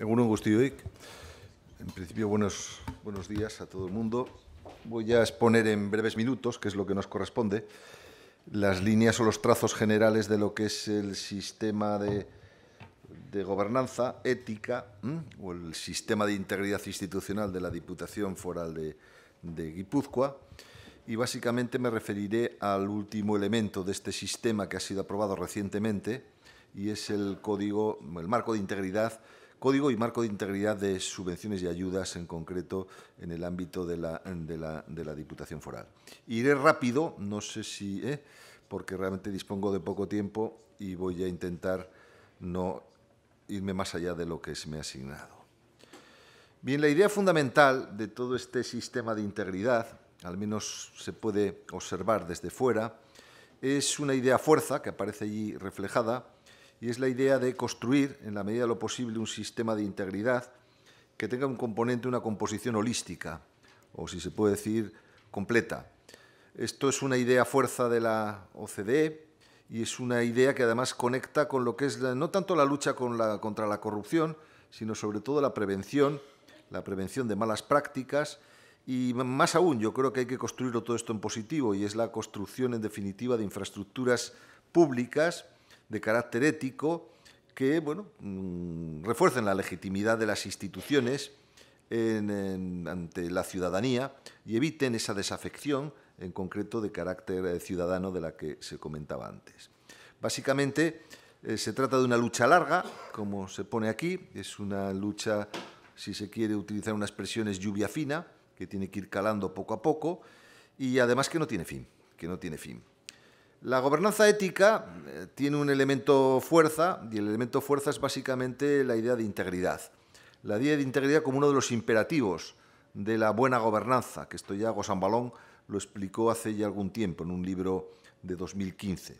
En principio, buenos, buenos días a todo el mundo. Voy a exponer en breves minutos, que es lo que nos corresponde, las líneas o los trazos generales de lo que es el sistema de, gobernanza ética o el sistema de integridad institucional de la Diputación Foral de, de Guipúzcoa. Y básicamente me referiré al último elemento de este sistema que ha sido aprobado recientemente y es el código, el marco de integridad código y marco de integridad de subvenciones y ayudas, en concreto en el ámbito de la, Diputación Foral. Iré rápido, no sé si, ¿eh? porque realmente dispongo de poco tiempo y voy a intentar no irme más allá de lo que se me ha asignado. Bien, la idea fundamental de todo este sistema de integridad, al menos se puede observar desde fuera, es una idea fuerza que aparece allí reflejada y es la idea de construir, en la medida de lo posible, un sistema de integridad que tenga un componente, una composición holística, o si se puede decir, completa. Esto es una idea fuerza de la OCDE y es una idea que además conecta con lo que es no tanto la lucha contra la corrupción, sino sobre todo la prevención, la prevención de malas prácticas y más aún yo creo que hay que construirlo todo esto en positivo y es la construcción en definitiva de infraestructuras públicas de carácter ético que bueno, mm, refuercen la legitimidad de las instituciones ante la ciudadanía y eviten esa desafección, en concreto de carácter eh, ciudadano, de la que se comentaba antes. Básicamente, eh, se trata de una lucha larga, como se pone aquí, es una lucha, si se quiere utilizar unas expresiones, lluvia fina, que tiene que ir calando poco a poco y además que no tiene fin, que no tiene fin. La gobernanza ética eh, tiene un elemento fuerza y el elemento fuerza es básicamente la idea de integridad. La idea de integridad como uno de los imperativos de la buena gobernanza, que esto ya Balón lo explicó hace ya algún tiempo en un libro de 2015.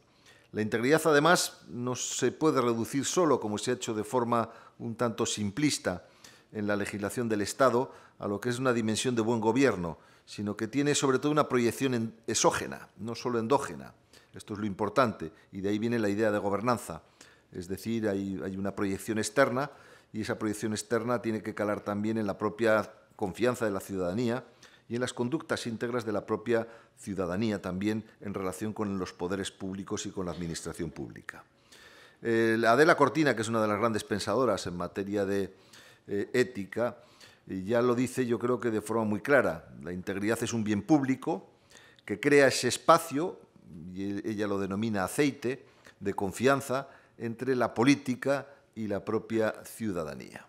La integridad además no se puede reducir solo, como se ha hecho de forma un tanto simplista en la legislación del Estado, a lo que es una dimensión de buen gobierno, sino que tiene sobre todo una proyección exógena, no solo endógena. Esto es lo importante y de ahí viene la idea de gobernanza. Es decir, hay, hay una proyección externa y esa proyección externa tiene que calar también en la propia confianza de la ciudadanía y en las conductas íntegras de la propia ciudadanía también en relación con los poderes públicos y con la administración pública. Adela Cortina, que es una de las grandes pensadoras en materia de eh, ética, ya lo dice yo creo que de forma muy clara. La integridad es un bien público que crea ese espacio y e, ella lo denomina aceite, de confianza entre la política y la propia ciudadanía.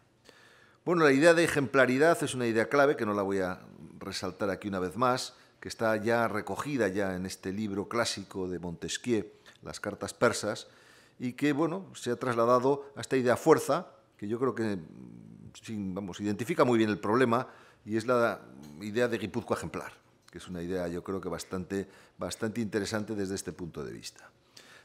Bueno, la idea de ejemplaridad es una idea clave que no la voy a resaltar aquí una vez más, que está ya recogida ya en este libro clásico de Montesquieu, Las cartas persas, y que bueno, se ha trasladado a esta idea fuerza, que yo creo que mm, vamos, identifica muy bien el problema y es la idea de Guipúzcoa ejemplar que es una idea yo creo que bastante, bastante interesante desde este punto de vista.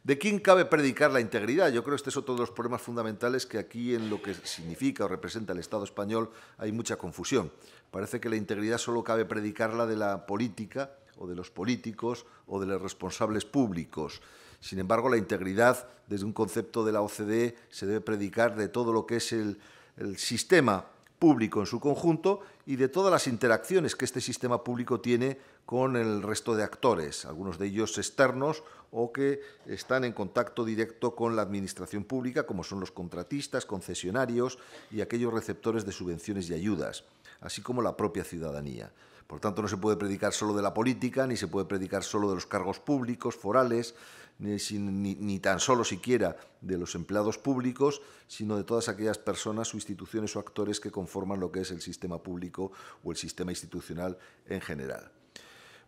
¿De quién cabe predicar la integridad? Yo creo que este es otro de los problemas fundamentales que aquí en lo que significa o representa el Estado español hay mucha confusión. Parece que la integridad solo cabe predicarla de la política o de los políticos o de los responsables públicos. Sin embargo, la integridad, desde un concepto de la OCDE, se debe predicar de todo lo que es el, el sistema público en su conjunto y de todas las interacciones que este sistema público tiene con el resto de actores, algunos de ellos externos o que están en contacto directo con la administración pública, como son los contratistas, concesionarios y aquellos receptores de subvenciones y ayudas, así como la propia ciudadanía. Por tanto, no se puede predicar solo de la política, ni se puede predicar solo de los cargos públicos, forales, ni, tan solo siquiera de los empleados públicos, sino de todas aquellas personas o instituciones o actores que conforman lo que es el sistema público o el sistema institucional en general.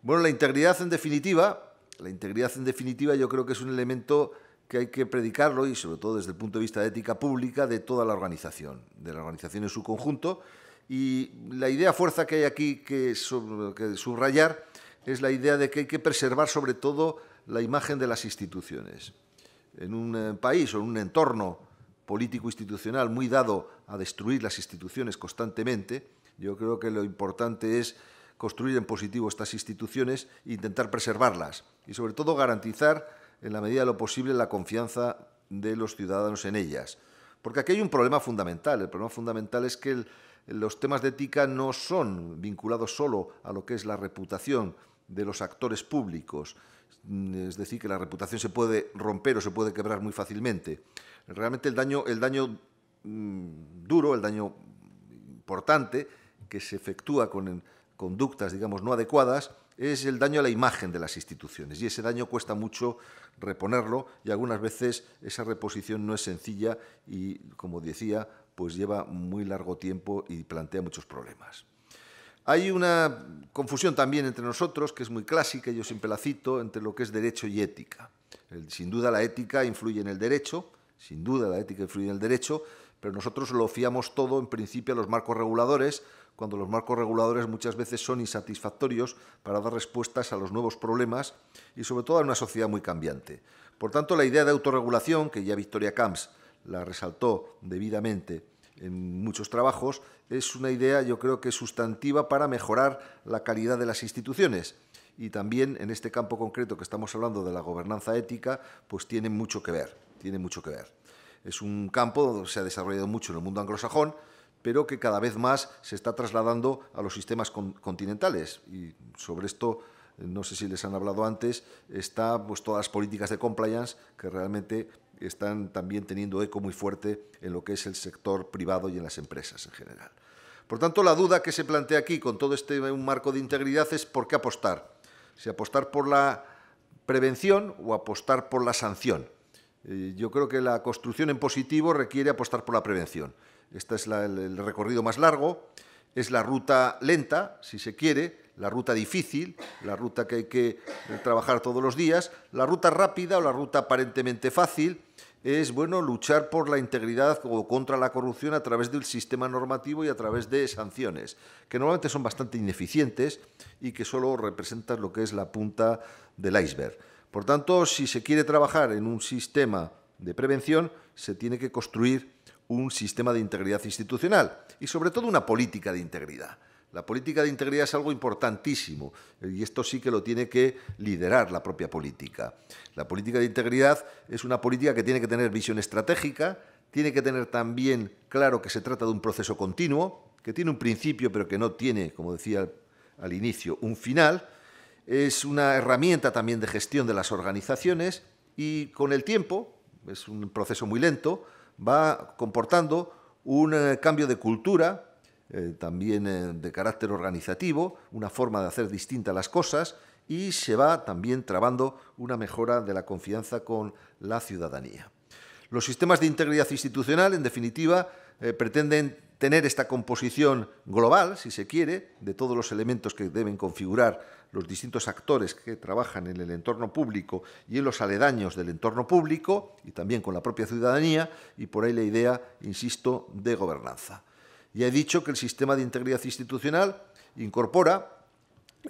Bueno, la integridad en definitiva, la integridad en definitiva yo creo que es un elemento que hay que predicarlo y sobre todo desde el punto de vista de ética pública de toda la organización, de la organización en su conjunto. Y la idea fuerza que hay aquí que, que subrayar es la idea de que hay que preservar sobre todo la imagen de las instituciones. En un eh, país o en un entorno político-institucional muy dado a destruir las instituciones constantemente, yo creo que lo importante es construir en positivo estas instituciones e intentar preservarlas y sobre todo garantizar en la medida de lo posible la confianza de los ciudadanos en ellas. Porque aquí hay un problema fundamental. El problema fundamental es que los temas de ética no son vinculados solo a lo que es la reputación de los actores públicos, es decir, que la reputación se puede romper o se puede quebrar muy fácilmente. Realmente el daño, el daño mm, duro, el daño importante que se efectúa con conductas, digamos, no adecuadas, es el daño a la imagen de las instituciones. Y ese daño cuesta mucho reponerlo y algunas veces esa reposición no es sencilla y, como decía, pues lleva muy largo tiempo y plantea muchos problemas. Hay una confusión también entre nosotros, que es muy clásica, yo siempre la cito, entre lo que es derecho y ética. Sin duda la ética influye en el derecho, sin duda la ética influye en el derecho, pero nosotros lo fiamos todo en principio a los marcos reguladores, cuando los marcos reguladores muchas veces son insatisfactorios para dar respuestas a los nuevos problemas y sobre todo a una sociedad muy cambiante. Por tanto, la idea de autorregulación, que ya Victoria Camps la resaltó debidamente, en muchos trabajos, es una idea yo creo que sustantiva para mejorar la calidad de las instituciones. Y también en este campo concreto que estamos hablando de la gobernanza ética, pues tiene mucho que ver, tiene mucho que ver. Es un campo donde se ha desarrollado mucho en el mundo anglosajón, pero que cada vez más se está trasladando a los sistemas continentales. Y sobre esto no sé si les han hablado antes, está pues todas las políticas de compliance que realmente están también teniendo eco muy fuerte en lo que es el sector privado y en las empresas en general. Por tanto, la duda que se plantea aquí con todo este marco de integridad es por qué apostar. Si apostar por la prevención o apostar por la sanción. Eh, yo creo que la construcción en positivo requiere apostar por la prevención. Este es el recorrido más largo, es la ruta lenta, si se quiere, la ruta difícil, la ruta que hay que trabajar todos los días, la ruta rápida o la ruta aparentemente fácil es bueno luchar por la integridad o contra la corrupción a través del sistema normativo y a través de sanciones, que normalmente son bastante ineficientes y que solo representan lo que es la punta del iceberg. Por tanto, si se quiere trabajar en un sistema de prevención, se tiene que construir un sistema de integridad institucional y sobre todo una política de integridad. La política de integridad es algo importantísimo eh, y esto sí que lo tiene que liderar la propia política. La política de integridad es una política que tiene que tener visión estratégica, tiene que tener también claro que se trata de un proceso continuo, que tiene un principio pero que no tiene, como decía al inicio, un final. Es una herramienta también de gestión de las organizaciones y con el tiempo, es un proceso muy lento, va comportando un eh, cambio de cultura, eh, también eh, de carácter organizativo, una forma de hacer distinta las cosas y se va también trabando una mejora de la confianza con la ciudadanía. Los sistemas de integridad institucional, en definitiva, eh, pretenden tener esta composición global, si se quiere, de todos los elementos que deben configurar los distintos actores que trabajan en el entorno público y en los aledaños del entorno público y también con la propia ciudadanía, y por ahí la idea, insisto, de gobernanza. Ya he dicho que el sistema de integridad institucional incorpora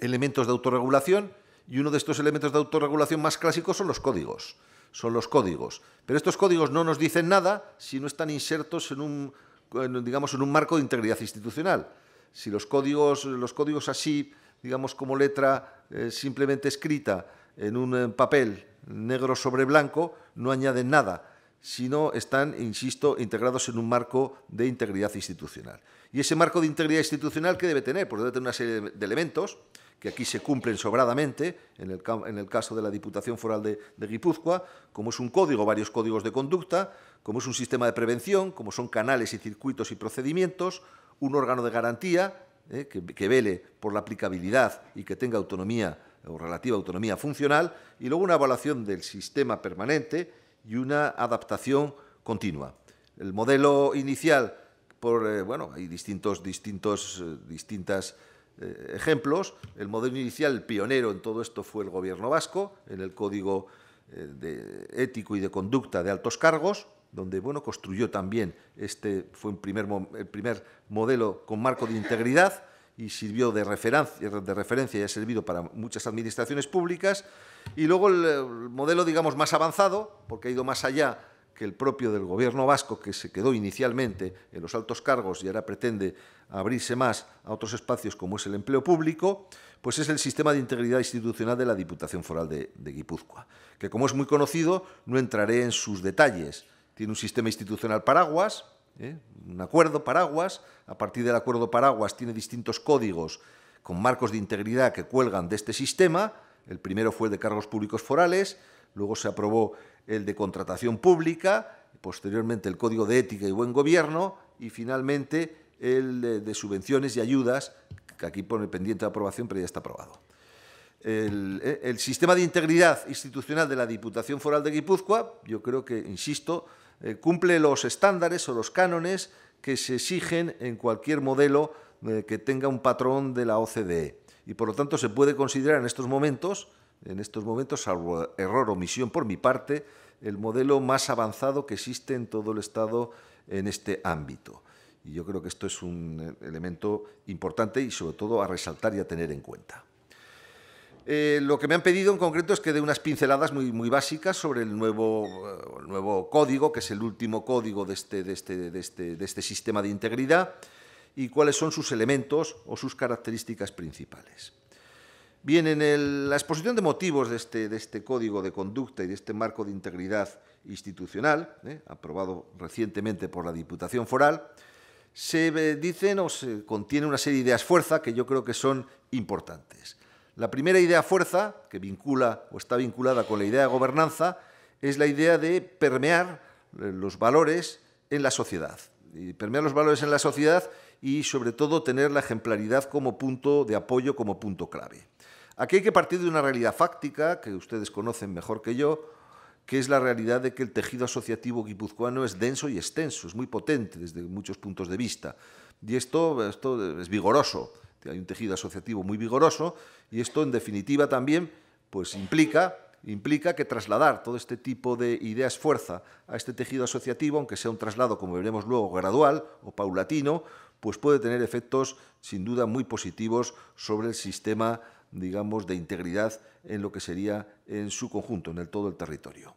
elementos de autorregulación y uno de estos elementos de autorregulación más clásicos son los códigos. Son los códigos. Pero estos códigos no nos dicen nada si no están insertos en un, digamos, en un marco de integridad institucional. Si los códigos, los códigos así, digamos, como letra eh, simplemente escrita en un papel negro sobre blanco, no añaden nada sino están, insisto, integrados en un marco de integridad institucional. Y ese marco de integridad institucional, ¿qué debe tener? Pues debe tener una serie de elementos que aquí se cumplen sobradamente, en el, caso de la Diputación Foral de, Guipúzcoa, como es un código, varios códigos de conducta, como es un sistema de prevención, como son canales y circuitos y procedimientos, un órgano de garantía eh, que vele por la aplicabilidad y que tenga autonomía o relativa autonomía funcional, y luego una evaluación del sistema permanente y una adaptación continua. El modelo inicial, por, eh, bueno, hay distintos, distintos, eh, eh, ejemplos. El modelo inicial, el pionero en todo esto fue el gobierno vasco, en el código de ético y de conducta de altos cargos, donde bueno, construyó también este, fue el primer modelo con marco de integridad y sirvió de referencia, de referencia y ha servido para muchas administraciones públicas. Y luego el, modelo, digamos, más avanzado, porque ha ido más allá que el propio del gobierno vasco, que se quedó inicialmente en los altos cargos y ahora pretende abrirse más a otros espacios como es el empleo público, pues es el sistema de integridad institucional de la Diputación Foral de, Guipúzcoa, que como es muy conocido, no entraré en sus detalles. Tiene un sistema institucional paraguas, ¿eh? un acuerdo paraguas, a partir del acuerdo paraguas tiene distintos códigos con marcos de integridad que cuelgan de este sistema, el primero fue el de cargos públicos forales, luego se aprobó el de contratación pública, posteriormente el código de ética y buen gobierno y finalmente el de, subvenciones y ayudas, que aquí pone pendiente de aprobación, pero ya está aprobado. El, eh, el, sistema de integridad institucional de la Diputación Foral de Guipúzcoa, yo creo que, insisto, eh, cumple los estándares o los cánones que se exigen en cualquier modelo eh, que tenga un patrón de la OCDE. Y por lo tanto se puede considerar en estos momentos, en estos momentos, salvo error o omisión por mi parte, el modelo más avanzado que existe en todo el Estado en este ámbito. Y yo creo que esto es un eh, elemento importante y sobre todo a resaltar y a tener en cuenta. Eh, lo que me han pedido en concreto es que dé unas pinceladas muy, muy básicas sobre el nuevo, eh, código, que es el último código este, este, este, de este, sistema de integridad, y cuáles son sus elementos o sus características principales. Bien, en la exposición de motivos de este, código de conducta y de este marco de integridad institucional, eh, aprobado recientemente por la Diputación Foral, se dice, contiene una serie de ideas fuerza que yo creo que son importantes. La primera idea fuerza, que vincula o está vinculada con la idea de gobernanza, es la idea de permear eh, los valores en la sociedad. Y permear los valores en la sociedad y sobre todo tener la ejemplaridad como punto de apoyo, como punto clave. Aquí hay que partir de una realidad fáctica, que ustedes conocen mejor que yo, que es la realidad de que el tejido asociativo guipuzcoano es denso y extenso, es muy potente desde muchos puntos de vista. Y esto, esto es vigoroso hay un tejido asociativo muy vigoroso y esto en definitiva también pues implica que trasladar todo este tipo de ideas fuerza a este tejido asociativo, aunque sea un traslado, como veremos luego, gradual o paulatino, pues puede tener efectos sin duda muy positivos sobre el sistema, digamos, de integridad en lo que sería en su conjunto, en todo el territorio.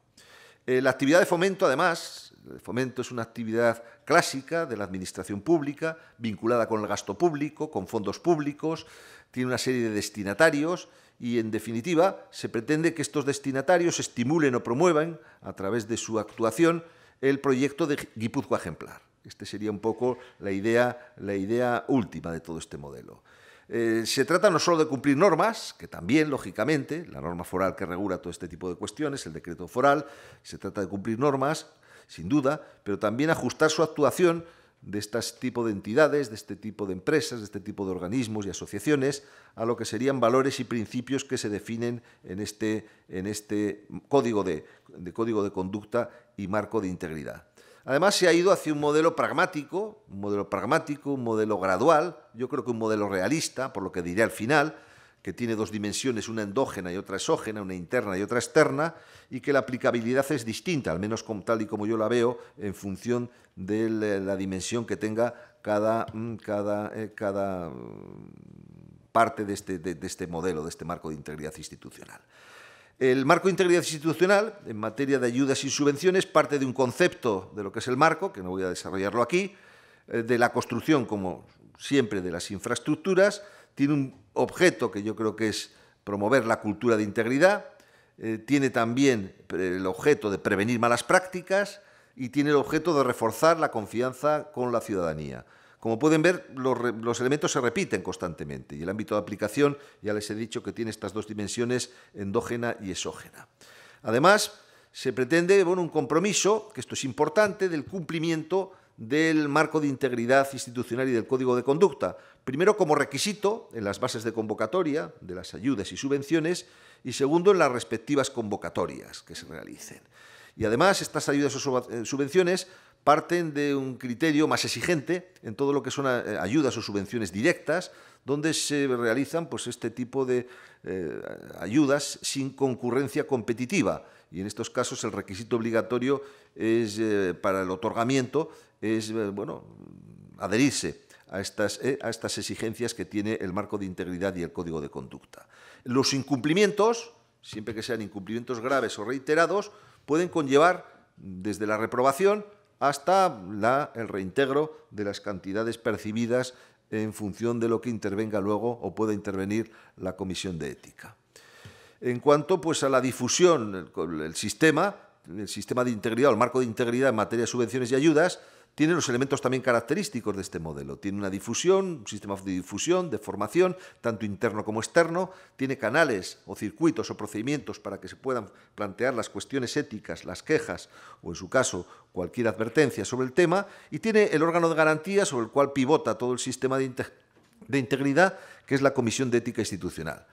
Eh, la actividad de fomento, además, fomento es una actividad clásica de la administración pública, vinculada con el gasto público, con fondos públicos, tiene una serie de destinatarios y, en definitiva, se pretende que estos destinatarios estimulen o promuevan, a través de su actuación, el proyecto de Guipúzcoa Ejemplar. Esta sería un poco la idea, la idea última de todo este modelo. Eh, se trata no solo de cumplir normas, que también, lógicamente, la norma foral que regula todo este tipo de cuestiones, el decreto foral, se trata de cumplir normas, sin duda, pero también ajustar su actuación de este tipo de entidades, de este tipo de empresas, de este tipo de organismos y asociaciones, a lo que serían valores y principios que se definen en este, en este código, de código de conducta y marco de integridad. Además se ha ido hacia un modelo pragmático, un modelo pragmático, un modelo gradual, yo creo que un modelo realista, por lo que diré al final, que tiene dos dimensiones, una endógena y otra exógena, una interna y otra externa, y que la aplicabilidad es distinta, al menos tal y como yo la veo, en función de la dimensión que tenga cada, mm, eh, mm, parte este, de este modelo, de este marco de integridad institucional. El marco de integridad institucional en materia de ayudas y subvenciones parte de un concepto de lo que es el marco, que no voy a desarrollarlo aquí, eh, de la construcción, como siempre, de las infraestructuras. Tiene un objeto que yo creo que es promover la cultura de integridad. Eh, tiene también eh, el objeto de prevenir malas prácticas y tiene el objeto de reforzar la confianza con la ciudadanía. Como pueden ver, los, elementos se repiten constantemente y el ámbito de aplicación, ya les he dicho que tiene estas dos dimensiones, endógena y exógena. Además, se pretende un compromiso, que esto es importante, del cumplimiento del marco de integridad institucional y del código de conducta. Primero, como requisito en las bases de convocatoria de las ayudas y subvenciones y segundo, en las respectivas convocatorias que se realicen. Y además, estas ayudas o eh, subvenciones parten de un criterio más exigente en todo lo que son eh, ayudas o subvenciones directas, donde se realizan pues, este tipo de eh, ayudas sin concurrencia competitiva. Y en estos casos el requisito obligatorio es, eh, para el otorgamiento es bueno, adherirse a estas, a estas exigencias que tiene el marco de integridad y el código de conducta. Los incumplimientos, siempre que sean incumplimientos graves o reiterados, pueden conllevar desde la reprobación hasta el reintegro de las cantidades percibidas en función de lo que intervenga luego o pueda intervenir la Comisión de Ética. En cuanto pues, a la difusión, el, sistema, el sistema de integridad o el marco de integridad en materia de subvenciones y ayudas, tiene los elementos también característicos de este modelo. Tiene una difusión, un sistema de difusión, de formación, tanto interno como externo. Tiene canales o circuitos o procedimientos para que se puedan plantear las cuestiones éticas, las quejas o, en su caso, cualquier advertencia sobre el tema. Y tiene el órgano de garantía sobre el cual pivota todo el sistema de, integridad, que es la Comisión de Ética Institucional.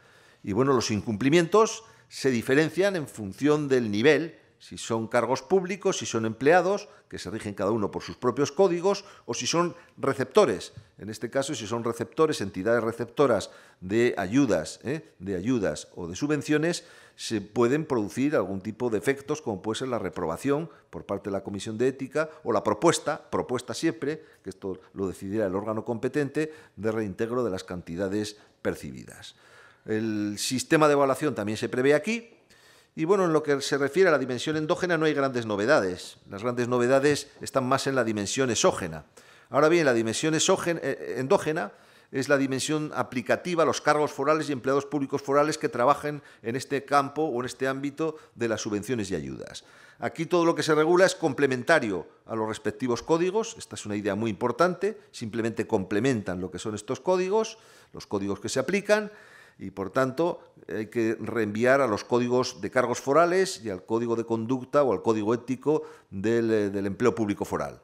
Y bueno, los incumplimientos se diferencian en función del nivel si son cargos públicos, si son empleados, que se rigen cada uno por sus propios códigos, o si son receptores, en este caso si son receptores, entidades receptoras de ayudas, ¿eh? de ayudas o de subvenciones, se pueden producir algún tipo de efectos, como puede ser la reprobación por parte de la Comisión de Ética o la propuesta, propuesta siempre, que esto lo decidirá el órgano competente, de reintegro de las cantidades percibidas. El sistema de evaluación también se prevé aquí, y bueno, en lo que se refiere a la dimensión endógena no hay grandes novedades. Las grandes novedades están más en la dimensión exógena. Ahora bien, la dimensión eh, eh, endógena es la dimensión aplicativa a los cargos forales y empleados públicos forales que trabajen en este campo o en este ámbito de las subvenciones y ayudas. Aquí todo lo que se regula es complementario a los respectivos códigos, esta es una idea muy importante, simplemente complementan lo que son estos códigos, los códigos que se aplican, y por tanto hay que reenviar a los códigos de cargos forales y al código de conducta o al código ético del, eh, empleo público foral.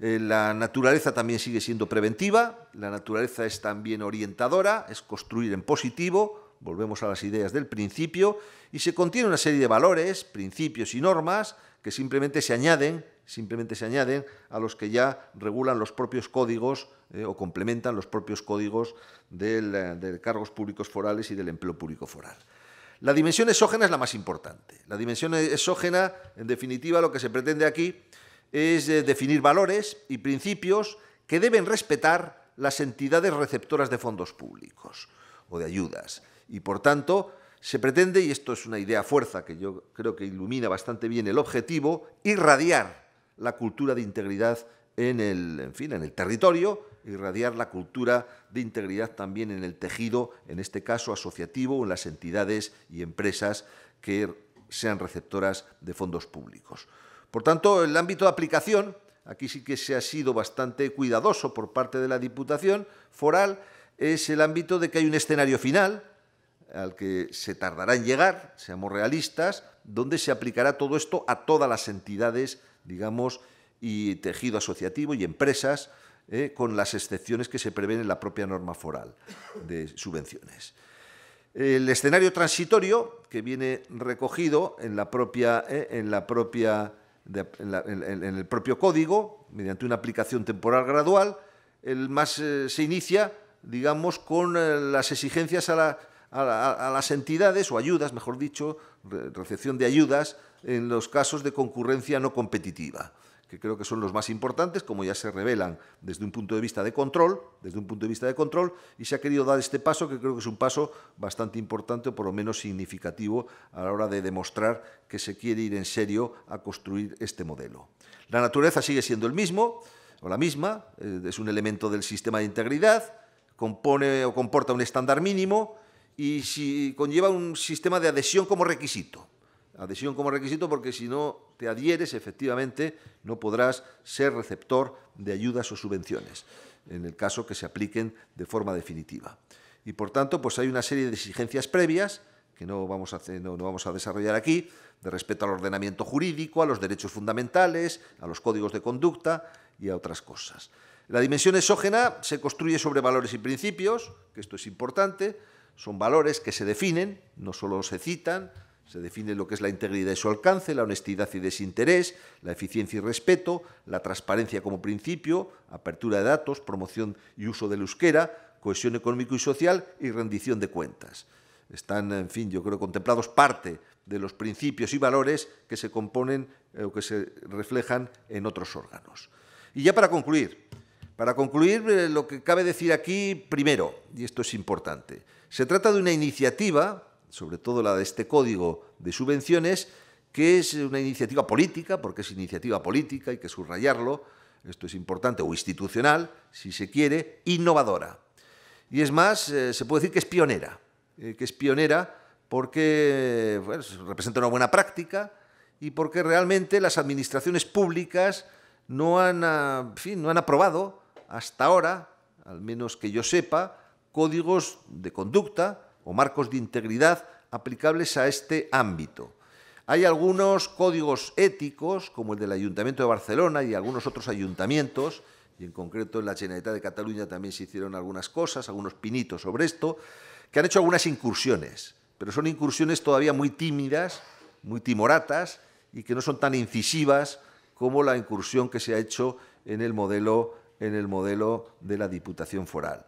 Eh, la naturaleza también sigue siendo preventiva, la naturaleza es también orientadora, es construir en positivo, volvemos a las ideas del principio, y se contiene una serie de valores, principios y normas que simplemente se añaden simplemente se añaden a los que ya regulan los propios códigos eh, o complementan los propios códigos del, eh, de cargos públicos forales y del empleo público foral. La dimensión exógena es la más importante. La dimensión exógena, en definitiva, lo que se pretende aquí es eh, definir valores y principios que deben respetar las entidades receptoras de fondos públicos o de ayudas. Y, por tanto, se pretende, y esto es una idea fuerza que yo creo que ilumina bastante bien el objetivo, irradiar la cultura de integridad en el, en fin, en el territorio, irradiar la cultura de integridad también en el tejido, en este caso asociativo, en las entidades y empresas que sean receptoras de fondos públicos. Por tanto, el ámbito de aplicación, aquí sí que se ha sido bastante cuidadoso por parte de la Diputación Foral, es el ámbito de que hay un escenario final al que se tardará en llegar, seamos realistas, donde se aplicará todo esto a todas las entidades digamos, y tejido asociativo y empresas, eh, con las excepciones que se prevén en la propia norma foral de subvenciones. El escenario transitorio, que viene recogido en, la propia, eh, en, la propia, en, el propio código, mediante una aplicación temporal gradual, el más eh, se inicia, digamos, con las exigencias a la a, las entidades, o ayudas, mejor dicho, recepción de ayudas en los casos de concurrencia no competitiva que creo que son los más importantes, como ya se revelan desde un punto de vista de control, desde un punto de vista de control, y se ha querido dar este paso, que creo que es un paso bastante importante, o por lo menos significativo, a la hora de demostrar que se quiere ir en serio a construir este modelo. La naturaleza sigue siendo el mismo, o la misma, eh, es un elemento del sistema de integridad, compone o comporta un estándar mínimo, y si conlleva un sistema de adhesión como requisito. Adhesión como requisito porque si no te adhieres, efectivamente, no podrás ser receptor de ayudas o subvenciones, en el caso que se apliquen de forma definitiva. Y por tanto, pues hay una serie de exigencias previas que no vamos, a vamos a desarrollar aquí, de respeto al ordenamiento jurídico, a los derechos fundamentales, a los códigos de conducta y a otras cosas. La dimensión exógena se construye sobre valores y principios, que esto es importante, son valores que se definen, no solo se citan, se define lo que es la integridad y su alcance, la honestidad y desinterés, la eficiencia y respeto, la transparencia como principio, apertura de datos, promoción y uso del euskera, cohesión económico y social y rendición de cuentas. Están, en fin, yo creo, contemplados parte de los principios y valores que se componen eh, o que se reflejan en otros órganos. Y ya para concluir, para concluir, eh, lo que cabe decir aquí primero, y esto es importante, se trata de una iniciativa, sobre todo la de este código de subvenciones, que es una iniciativa política, porque es iniciativa política, hay que subrayarlo, esto es importante, o institucional, si se quiere, innovadora. Y es más, eh, se puede decir que es pionera, eh, que es pionera porque representa una buena práctica y porque realmente las administraciones públicas no ah, no han aprobado hasta ahora, al menos que yo sepa, códigos de conducta o marcos de integridad aplicables a este ámbito. Hay algunos códigos éticos, como el del Ayuntamiento de Barcelona y algunos otros ayuntamientos, y en concreto en la Generalitat de Cataluña también se hicieron algunas cosas, algunos pinitos sobre esto, que han hecho algunas incursiones, pero son incursiones todavía muy tímidas, muy timoratas y que no son tan incisivas como la incursión que se ha hecho en el modelo en el modelo de la Diputación Foral.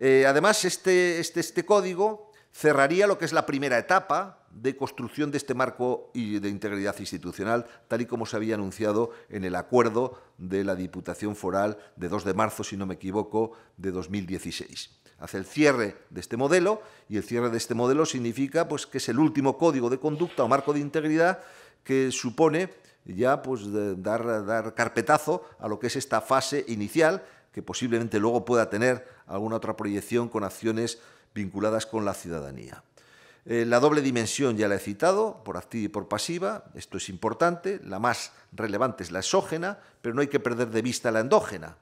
Eh, además, este, este, este, código cerraría lo que es la primera etapa de construcción de este marco de integridad institucional, tal y como se había anunciado en el acuerdo de la Diputación Foral de 2 de marzo, si no me equivoco, de 2016. Hace el cierre de este modelo y el cierre de este modelo significa pues, que es el último código de conducta o marco de integridad que supone ya pues dar, carpetazo a lo que es esta fase inicial, que posiblemente luego pueda tener alguna otra proyección con acciones vinculadas con la ciudadanía. Eh, la doble dimensión ya la he citado, por activa y por pasiva, esto es importante, la más relevante es la exógena, pero no hay que perder de vista la endógena.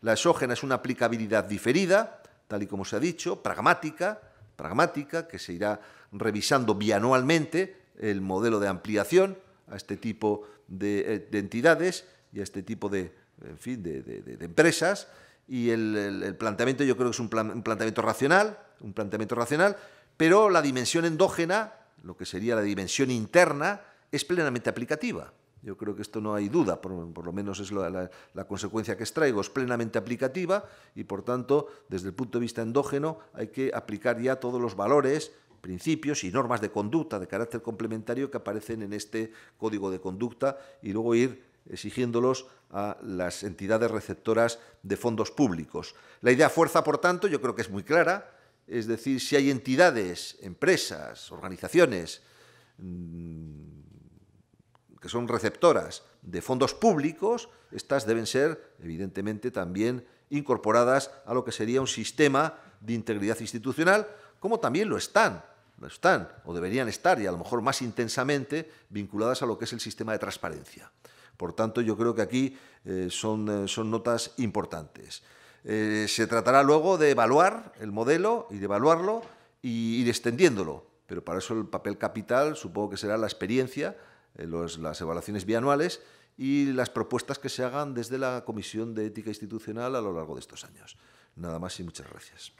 La exógena es una aplicabilidad diferida, tal y como se ha dicho, pragmática, pragmática que se irá revisando bianualmente el modelo de ampliación, a este tipo eh, de, entidades y a este tipo de, empresas. Y el, planteamiento yo creo que es un, planteamiento racional, un planteamiento racional, pero la dimensión endógena, lo que sería la dimensión interna, es plenamente aplicativa. Yo creo que esto no hay duda, por, lo menos es la, consecuencia que extraigo, es plenamente aplicativa y por tanto, desde el punto de vista endógeno, hay que aplicar ya todos los valores principios y normas de conducta de carácter complementario que aparecen en este código de conducta y luego ir exigiéndolos a las entidades receptoras de fondos públicos. La idea fuerza, por tanto, yo creo que es muy clara, es decir, si hay entidades, empresas, organizaciones mm, que son receptoras de fondos públicos, estas deben ser, evidentemente, también incorporadas a lo que sería un sistema de integridad institucional, como también lo están están o deberían estar y a lo mejor más intensamente vinculadas a lo que es el sistema de transparencia. Por tanto, yo creo que aquí eh, son, eh, son, notas importantes. Eh, se tratará luego de evaluar el modelo y de evaluarlo y ir extendiéndolo, pero para eso el papel capital supongo que será la experiencia, las evaluaciones bianuales y las propuestas que se hagan desde la Comisión de Ética Institucional a lo largo de estos años. Nada más y muchas gracias.